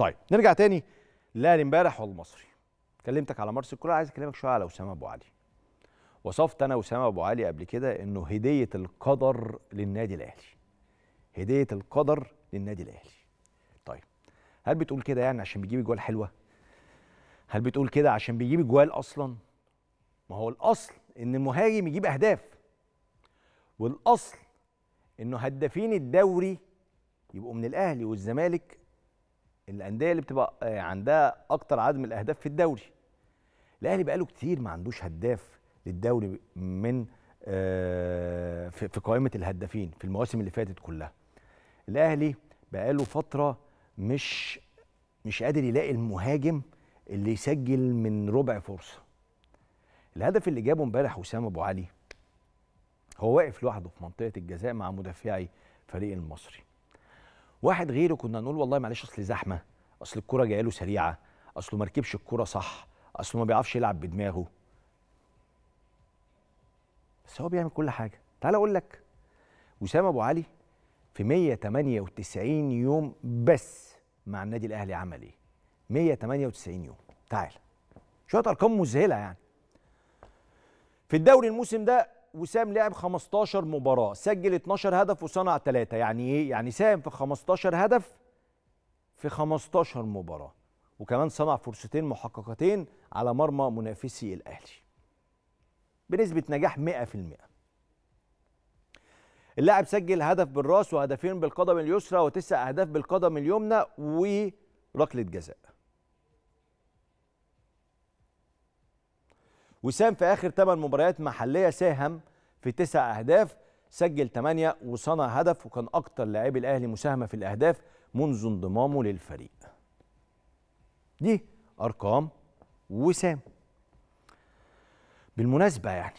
طيب نرجع تاني لاعب امبارح والمصري كلمتك على مارس الكولر عايز اكلمك شويه على اسامه ابو علي وصفت انا اسامه ابو علي قبل كده انه هديه القدر للنادي الاهلي هديه القدر للنادي الاهلي طيب هل بتقول كده يعني عشان بيجيب اجوال حلوه هل بتقول كده عشان بيجيب اجوال اصلا ما هو الاصل ان المهاجم يجيب اهداف والاصل انه هدافين الدوري يبقوا من الاهلي والزمالك الانديه اللي بتبقى آه، عندها اكتر عدد من الاهداف في الدوري الاهلي بقاله كتير ما عندوش هداف للدوري من آه، في قائمه الهدافين في المواسم اللي فاتت كلها الاهلي بقاله فتره مش مش قادر يلاقي المهاجم اللي يسجل من ربع فرصه الهدف اللي جابه امبارح وسام ابو علي هو واقف لوحده في منطقه الجزاء مع مدافعي فريق المصري واحد غيره كنا نقول والله معلش اصل زحمه اصل الكره جايه له سريعه اصله ما ركبش الكره صح اصله ما بيعرفش يلعب بدماغه بس هو بيعمل كل حاجه تعال اقول لك وسام ابو علي في 198 يوم بس مع النادي الاهلي عمل ايه 198 يوم تعال شويه ارقام مذهله يعني في الدوري الموسم ده وسام لعب 15 مباراه سجل 12 هدف وصنع 3 يعني ايه يعني ساهم في 15 هدف في 15 مباراه وكمان صنع فرصتين محققتين على مرمى منافسي الاهلي بنسبه نجاح 100% اللاعب سجل هدف بالراس وهدفين بالقدم اليسرى وتسع اهداف بالقدم اليمنى وركله جزاء وسام في اخر 8 مباريات محليه ساهم في 9 اهداف سجل 8 وصنع هدف وكان اكتر لاعبي الاهلي مساهمه في الاهداف منذ انضمامه للفريق دي ارقام وسام بالمناسبه يعني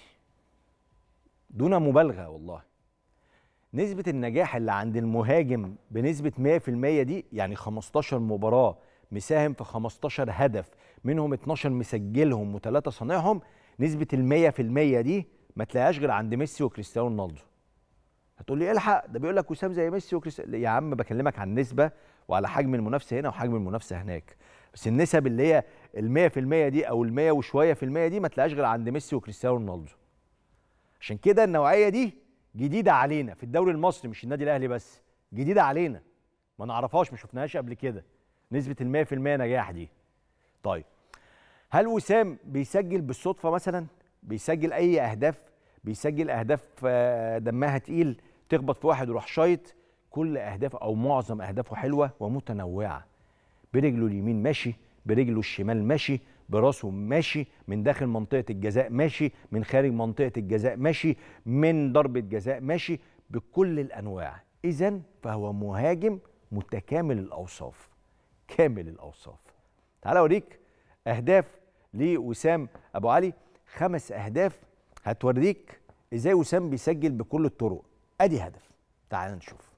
دون مبالغه والله نسبة النجاح اللي عند المهاجم بنسبة 100% دي يعني 15 مباراة مساهم في 15 هدف منهم 12 مسجلهم و3 صانعهم نسبه ال 100% دي ما تلاقيهاش غير عند ميسي وكريستيانو رونالدو هتقول لي الحق ده بيقول لك وسام زي ميسي وكريستيانو يا عم بكلمك عن نسبه وعلى حجم المنافسه هنا وحجم المنافسه هناك بس النسب اللي هي ال 100% دي او ال 100 وشويه في المية دي ما تلاقيهاش غير عند ميسي وكريستيانو رونالدو عشان كده النوعيه دي جديده علينا في الدوري المصري مش النادي الاهلي بس جديده علينا ما نعرفهاش ما شفناهاش قبل كده نسبه ال 100% نجاح دي طيب هل وسام بيسجل بالصدفه مثلا بيسجل اي اهداف بيسجل اهداف آه، دمها تقيل تخبط في واحد وروح شايط كل اهدافه او معظم اهدافه حلوه ومتنوعه برجله اليمين ماشي برجله الشمال ماشي براسه ماشي من داخل منطقه الجزاء ماشي من خارج منطقه الجزاء ماشي من ضربه جزاء ماشي بكل الانواع اذا فهو مهاجم متكامل الاوصاف كامل الاوصاف تعال اوريك اهداف لوسام ابو علي خمس اهداف هتوريك ازاي وسام بيسجل بكل الطرق ادي هدف تعال نشوف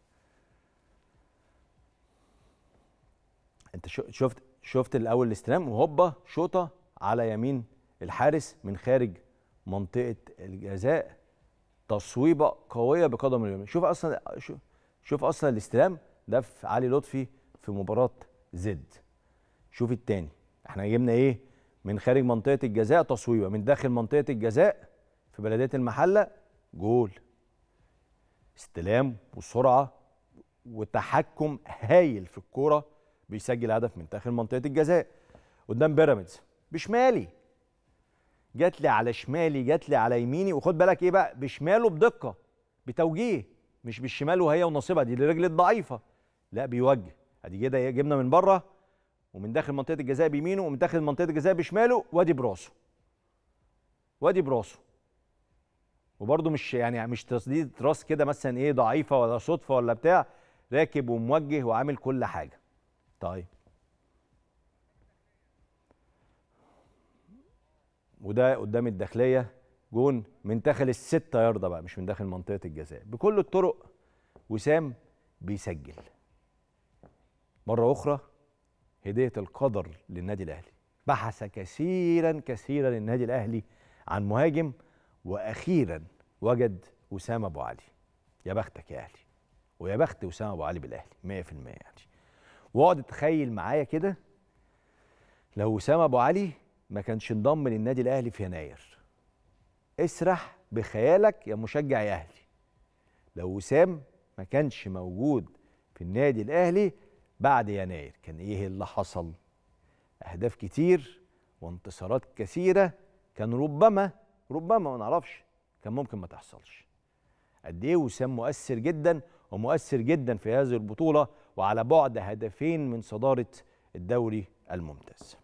انت شفت شفت الاول الاستلام وهوبا شوطه على يمين الحارس من خارج منطقه الجزاء تصويبه قويه بقدم اليمين شوف اصلا شوف اصلا الاستلام ده في علي لطفي في مباراه زد شوف التاني احنا جبنا ايه من خارج منطقه الجزاء تصويبه من داخل منطقه الجزاء في بلديه المحله جول استلام وسرعه وتحكم هايل في الكوره بيسجل هدف من داخل منطقه الجزاء قدام بيراميدز بشمالي جات لي على شمالي جات لي على يميني وخد بالك ايه بقى بشماله بدقه بتوجيه مش بالشمال وهي ونصيبها دي الرجل الضعيفه لا بيوجه ادي كده ايه، جبنا من بره ومن داخل منطقه الجزاء بيمينه ومن داخل منطقه الجزاء بشماله وادي براسه وادي براسه وبرده مش يعني مش تسديده راس كده مثلا ايه ضعيفه ولا صدفه ولا بتاع راكب وموجه وعامل كل حاجه طيب وده قدام الداخليه جون من داخل الستة ياردة بقى مش من داخل منطقه الجزاء بكل الطرق وسام بيسجل مرة أخرى هدية القدر للنادي الأهلي بحث كثيرا كثيرا النادي الأهلي عن مهاجم وأخيرا وجد أسامة أبو علي يا بختك يا أهلي ويا بخت أسامة أبو علي بالأهلي 100% يعني واقعد اتخيل معايا كده لو أسامة أبو علي ما كانش انضم للنادي الأهلي في يناير اسرح بخيالك يا مشجع يا أهلي لو وسام ما كانش موجود في النادي الأهلي بعد يناير كان ايه اللي حصل اهداف كتير وانتصارات كثيره كان ربما ربما ما نعرفش كان ممكن ما تحصلش قد ايه وسام مؤثر جدا ومؤثر جدا في هذه البطوله وعلى بعد هدفين من صداره الدوري الممتاز